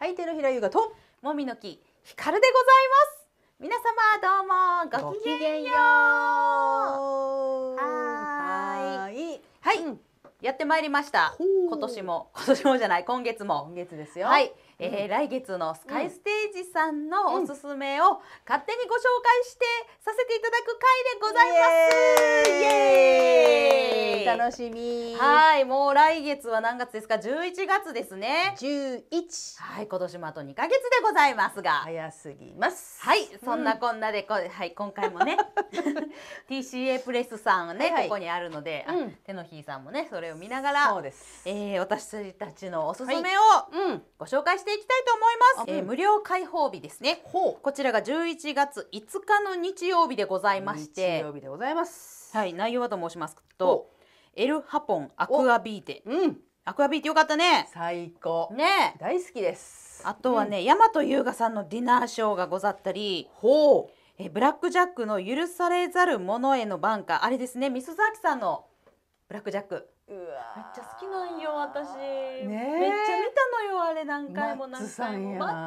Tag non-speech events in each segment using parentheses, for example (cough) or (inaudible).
はい手のひら優雅ともみの木ひかるでございます皆様どうもごきげんようはいはい、うん、やってまいりました今年も今年もじゃない今月も今月ですよはい、えー、うん、来月のスカイステージさんのおすすめを勝手にご紹介してさせていただく回でございます、イエーイ楽しみはいもう来月は何月ですか11月ですね11はい今年もあと2か月でございますが早すぎますはいそんなこんなでこ、うん、はい今回もね (laughs) TCA プレスさんね、ここにあるので、うん、手のひいさんもねそれを見ながらそうです、えー、私たちのおすすめを、はい、ご紹介していきたいと思います、うえー、無料開放日ですねほうこちらが11月5日の日曜日でございまして日曜日でございますはい内容はと申しますとエルハポンアクアビーテ。うん。アクアビーテよかったね。最高。ね。大好きです。あとはね、大和優雅さんのディナーショーがござったり。ほう。えブラックジャックの許されざる者への挽歌あれですねみすざきさんのブラックジャックめっちゃ好きなんよ私、ね、めっちゃ見たのよあれ何回も何回もマ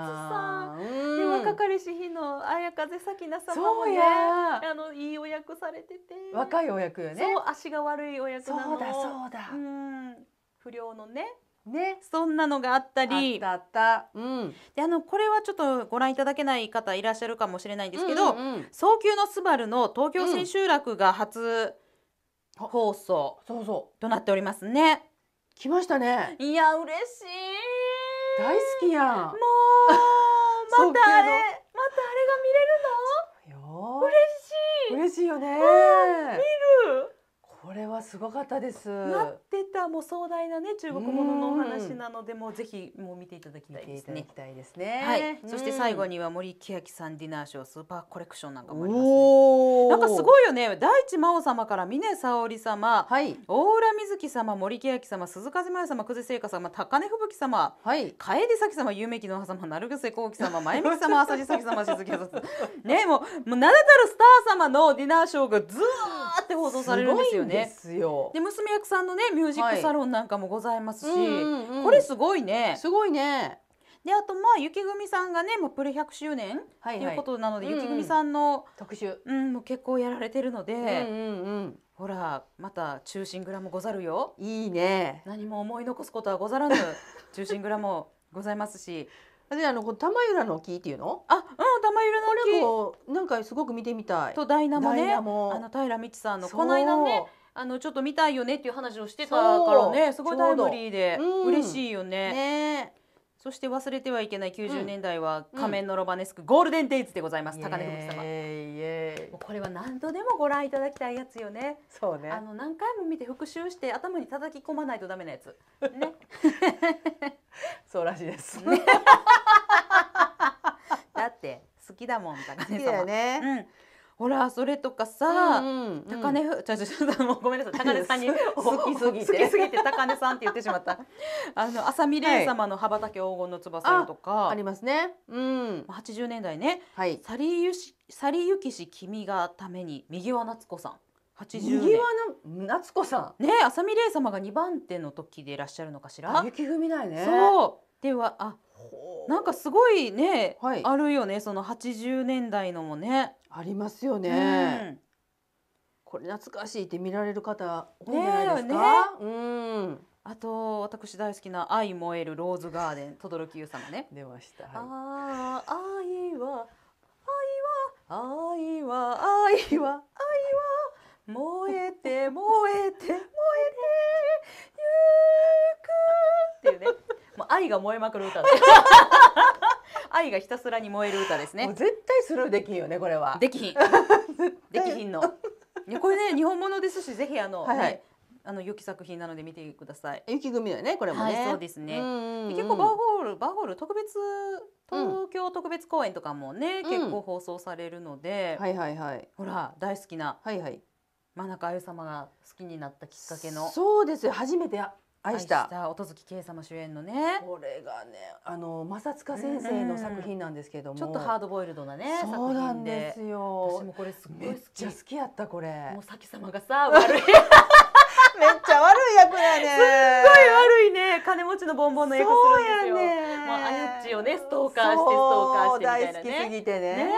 ッツさん、うん、で若かりし日の綾風咲菜様もねあのいいお役されてて若いお役よねそう足が悪いお役なのそうだそうだ、うん、不良のねね、そんなのがあったりあったうん、であのこれはちょっとご覧いただけない方いらっしゃるかもしれないんですけど、うんうんうん、早急のスバルの東京千秋楽が初、うん放送そうそうとなっておりますね来ましたねいや嬉しい大好きやんもうまたあれまたあれが見れるの嬉しい嬉しいよね、うん、すごかったですなってたもう壮大なね中国もののお話なのでもぜひもう見ていただきたいですね。見ていただきたいですね。はい。そして最後には森木明さんディナーショースーパーコレクションなんかもありますね。なんかすごいよね。第一真央様から峰沙織様、はい、大浦瑞希様、森木明様、鈴風真由様、久世聖華様、高根吹雪様、はい、楓咲様、有名木の葉様、成瀬幸喜様、(laughs) 前向様、浅地咲様、静木様。ねもうもう名だたるスター様のディナーショーがずーって放送されるんですよね。よで娘役さんのねミュージックサロンなんかもございますし、はいうんうんこれすごいねすごいねであとまあ雪組さんがねもうプレ100周年ということなので、はいはい、雪組さんの、特集、うん、もう結構やられてるので、うんうんうん、ほらまた「忠臣蔵」もござるよいいね何も思い残すことはござらぬ (laughs) 忠臣蔵もございますしであの玉浦の木っていうの？あ、うん玉浦の木。これもなんかすごく見てみたい。とダイナモね。あの平道さんのこの間ね。あのちょっと見たいよねっていう話をしてたからねすごいタイムリーで嬉しいよね。うん、ねそして忘れてはいけない90年代は「仮面のロバネスク、うん、ゴールデンデイズ」でございます、うん、高根文様これは何度でもご覧いただきたいやつよねそうねあの何回も見て復習して頭に叩き込まないとダメなやつね (laughs) そうらしいです、ね、(laughs) だって好きだもん高根様ね、うんほらそれとかさ、うんうん、高根ふちゃちゃちょも (laughs) ごめんなさい (laughs) 高根さんに好きすぎて好きすぎて高根さんって言ってしまった (laughs) あの浅見玲様の羽ばたき黄金の翼とかありますねうん八十年代ね、はい、サリユシサリユキシ君がために右は夏子さん八十年右輪の夏子さんね浅見玲様が二番手の時でいらっしゃるのかしら雪踏みないねそうではあなんかすごいね、はい、あるよねその80年代のもねありますよね。これ懐かしいって見られる方多いじゃないですか。ねね、うん。あと私大好きな愛燃えるローズガーデン轟優様ね。出ました。はい、ああ愛は愛は愛は愛は愛は燃えて燃えて燃えてゆくっていうね。もう愛が燃えまくる歌で。愛がひたすらに燃える歌ですね絶対スルーできんよねこれはできひん (laughs) できひんのこれね日本ものですしぜひあの、はいはい、あの良き作品なので見てください。雪組だね、これもね。はい、そうですね。結構バーホール、バーホール特別。東京特別公演とかもね、うん、結構放送されるので。はいはいはい。ほら、大好きな。はいはい。真中あゆ様が好きになったきっかけの。そうですよ。初めてや。愛した音月圭様主演のねこれがねあの正塚先生の作品なんですけども、うん、ちょっとハードボイルドなねそうなんですよ私もこれすごい好きゃ好きやったこれもうさ様がさ悪い (laughs) めっちゃ悪い役やね。すっごい悪いね。金持ちのボンボンの役するんですよ。ね、もうあやっちをねストーカーしてストーカーしてみたいなね。大好きすぎてね。ね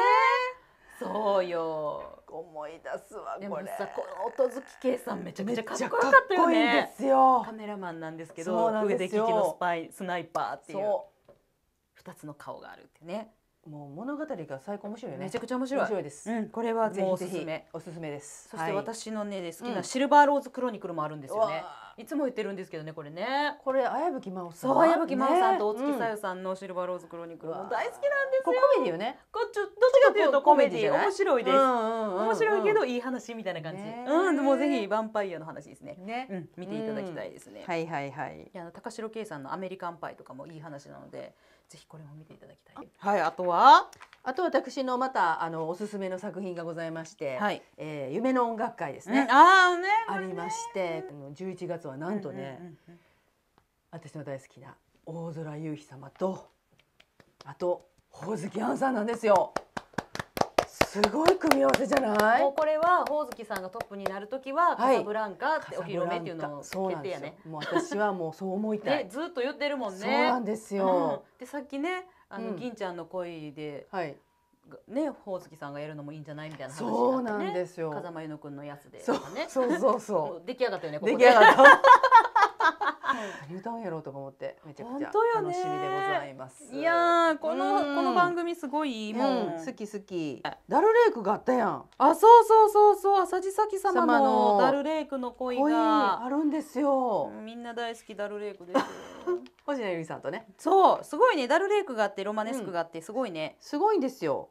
そうよ。思い出すわこれさこの音月圭さんめちゃくちゃかっこよかったよねいいですよカメラマンなんですけど上で利きのスパイスナイパーっていう二つの顔があるってねもう物語が最高面白いよねめちゃくちゃ面白い面白いです、うん、これはぜひおすすめおすすめですそして私のね、好きなシルバーローズクロニクルもあるんですよね、うんいつも言ってるんですけどねこれねこれ綾吹真央さんそう綾吹真央さんと大月さゆさんのシルバーローズクロニクル大好きなんですよコメディよねこっちどっちかというとコメディ面白いです面白いけどいい話みたいな感じうんもうぜひヴァンパイアの話ですねね見ていただきたいですねはいはいはいいや、高城圭さんのアメリカンパイとかもいい話なのでぜひこれも見ていただきたいはいあとはあと私のまたあのおすすめの作品がございまして、はい、えー、夢の音楽会ですね。うん、あねありまして、あの十一月はなんとね、私の大好きな大空優秀様とあとほおずきあんさんなんですよ。すごい組み合わせじゃないもうこれはほおずきさんがトップになる時はカサブランカってお披露目っていうのを決定やねもう私はもうそう思いたい (laughs) ずっと言ってるもんねそうなんですよ、うん、でさっきねあの、銀ちゃんの恋で、はいね、ほおずきさんがやるのもいいんじゃないみたいな話になって、ね、そうなんですよ風間ゆのくんのやつで、ね、そうそうそう (laughs) 出来上がったよねここ出来上がった何歌うんやろうと思ってめちゃくちゃ楽しみでございます。いやこの、この番組すごいもう、好き好き。ダルレイクがあったやん。あそうそうそうそう浅地咲様のダルレイクの恋があるんですよ。みんな大好きダルレイクです。(laughs) 星野由美さんとね。そうすごいねダルレイクがあってロマネスクがあってすごいね。すごいんですよ。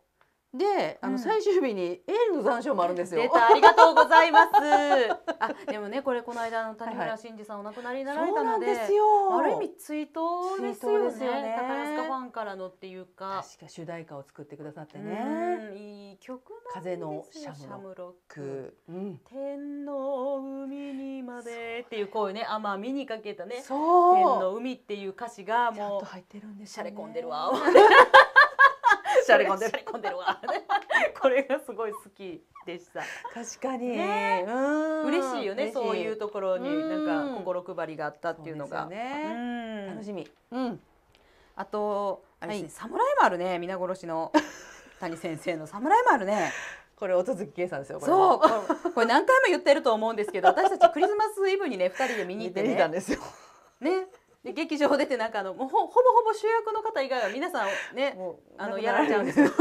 で、あの最終日にエールの残暑もあるんですよ。ありがとうございます。(laughs) あ、でもね、これこの間の谷村新司さんお亡くなりになられたので、はいはい、ある意味追悼ですよね。よね宝塚ファンからのっていうか。確か主題歌を作ってくださってね。いい曲風のシャムロック。うん、天の海にまでっていう声ね、あまあ見にかけたね。天の海っていう歌詞がもう。入ってるんです、ね。しゃ込んでるわ。しゃれ込んでる。込んでるわ。(laughs) これがすごい好きでした。確かに。ね、嬉しいよね。そういうところになんか心配りがあったっていうのが。ね、楽しみ。うん。あと、あれですね、侍もあるね、皆殺しの。(laughs) 谷先生のサム侍もあるね。これ音月圭さんですよ。そう、これ何回も言ってると思うんですけど、私たちクリスマスイブにね、二人で見に行ってね。ね。で劇場出てなんかあのもうほぼほぼ主役の方以外は皆さんねあのやられちゃうんですよ。(laughs)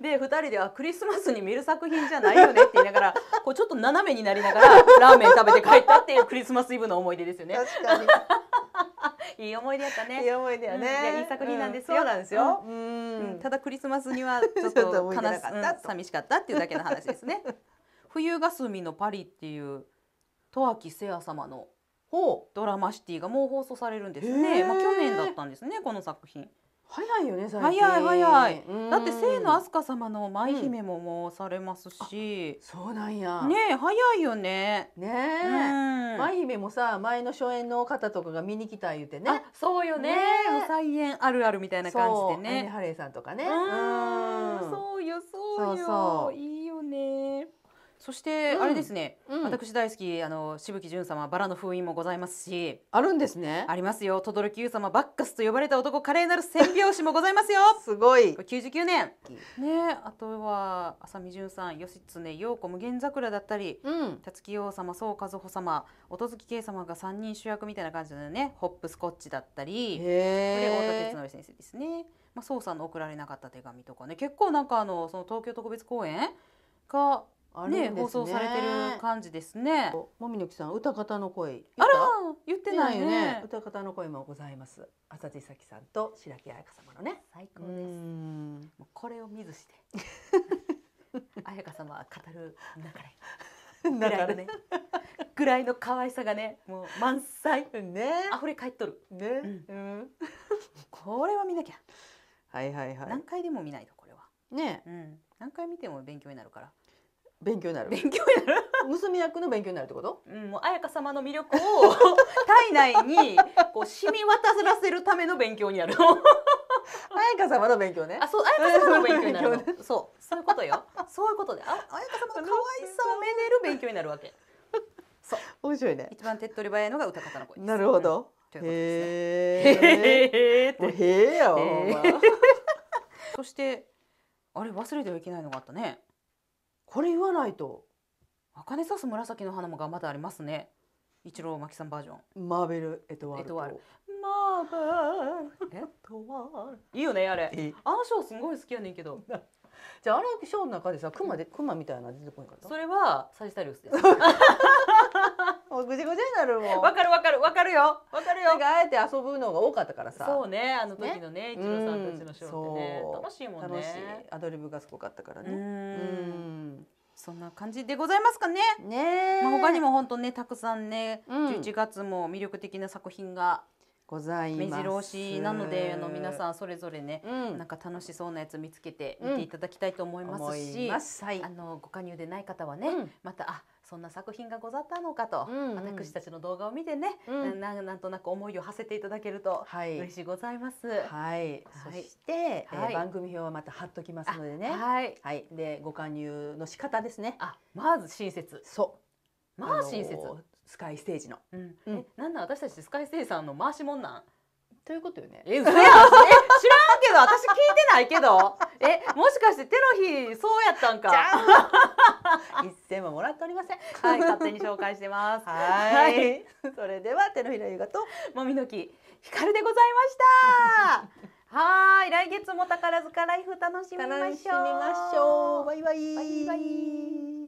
で2人ではクリスマスに見る作品じゃないよねって言いながらこうちょっと斜めになりながらラーメン食べて帰ったっていうクリスマスイブの思い出ですよね。(laughs) いい思い出やったね。いい思い出やね、うん、やいい作品なんですよ。うん、そうなんですよ、うん。ただクリスマスには (laughs) ちょっと悲しかうん、寂しかったっていうだけの話ですね。冬霞のパリっていう十秋聖夜様のほうドラマシティがもう放送されるんですね、まあ、去年だったんですねこの作品早いよね早い早いだって清野飛鳥様の舞姫ももうされますし、うん、そうなんやね早いよねね、うん、舞姫もさ前の初演の方とかが見に来た言ってねそうよねね再演あるあるみたいな感じでねハレーさんとかねうんそうよそうよいいよねそして、あれですね、うんうん、私大好きあの渋木淳様バラの封印もございますしあるんですねありますよ轟優様バッカスと呼ばれた男華麗なる千拍子もございますよ (laughs) すごい九十99年ねあとは浅見淳さん義経陽子無限桜だったり、うん、辰木陽様か和ほ様音月圭様が3人主役みたいな感じでねホップスコッチだったりこれ太田哲則先生ですね、まあ、うさんの送られなかった手紙とかね結構なんかあのその東京特別公演がね、ね、放送されてる感じですね。もみのきさん歌方の声あら言ってないよね、ね、歌方の声もございます。浅地咲さんと白木彩香様のね。最高です。ううもこれを見ずして。(laughs) 彩香様は語る流れ。流れね。ぐらいの可愛さがね、もう満載。ね。溢れ返っとる。ね。うん。これは見なきゃ。はいはいはい。何回でも見ないとこれは。ね。うん。何回見ても勉強になるから。勉強になる勉強になる娘役の勉強になるってこと、うん、もう彩香様の魅力を (laughs) 体内にこう染み渡らせるための勉強になる綾香様の勉強ねあそう綾香様の勉強になる、ね、そうそういうことよそういうことであ綾香様の可愛さをめでる勉強になるわけそう面白いね一番手っ取り早いのが歌方の声なるほど、うん、ということですへえもうへえ (laughs) そしてあれ忘れてはいけないのがあったねこれ言わないと茜さす紫の花も頑張ってありますね一郎真紀さんバージョンマーベル・エトワールドエトワールマーベル・エトワールいいよねあれあのショーすごい好きやねんけど (laughs) じゃああのショーの中でさクマでクマみたいな出てこなかったそれはサジタリウスです (laughs) もうぐちぐちになるもんわかるわかるわかるよわかるよあえて遊ぶのが多かったからさそうねあの時のねね一郎さんたちのショーってね楽しいもんね楽しいアドリブがすごかったからねうんそんな感じでございますかね。ね、まあ、他にも本当ねたくさんね、うん、11月も魅力的な作品がございます目白押しなのであの皆さんそれぞれね、うん、なんか楽しそうなやつ見つけて見ていただきたいと思いますし、うん、あのご加入でない方はね、うん、またあそんな作品がござったのかと、うんうん、私たちの動画を見てね、うん、ななんとなく思いを馳せていただけると嬉しいございます。はい、はい、そして、はい、えー、番組表はまた貼っときますのでね。はい、はい、でご加入の仕方ですね。あまず親切。そう。まあ親切。スカイステージの。うん。うん、なんな私たちスカイステージさんの回しもんなん。ということよね。え、嘘や。(laughs) え、知らんけど、私聞いてないけど。(laughs) え、もしかして手の日そうやったんか。一銭ももらっておりません。(laughs) はい、勝手に紹介してます。はいはい、(laughs) それでは手のひらゆがともみの木ひかるでございました。はい、来月も宝塚ライフ楽しみましょう。楽しみましょう。バイバイ。バイバイ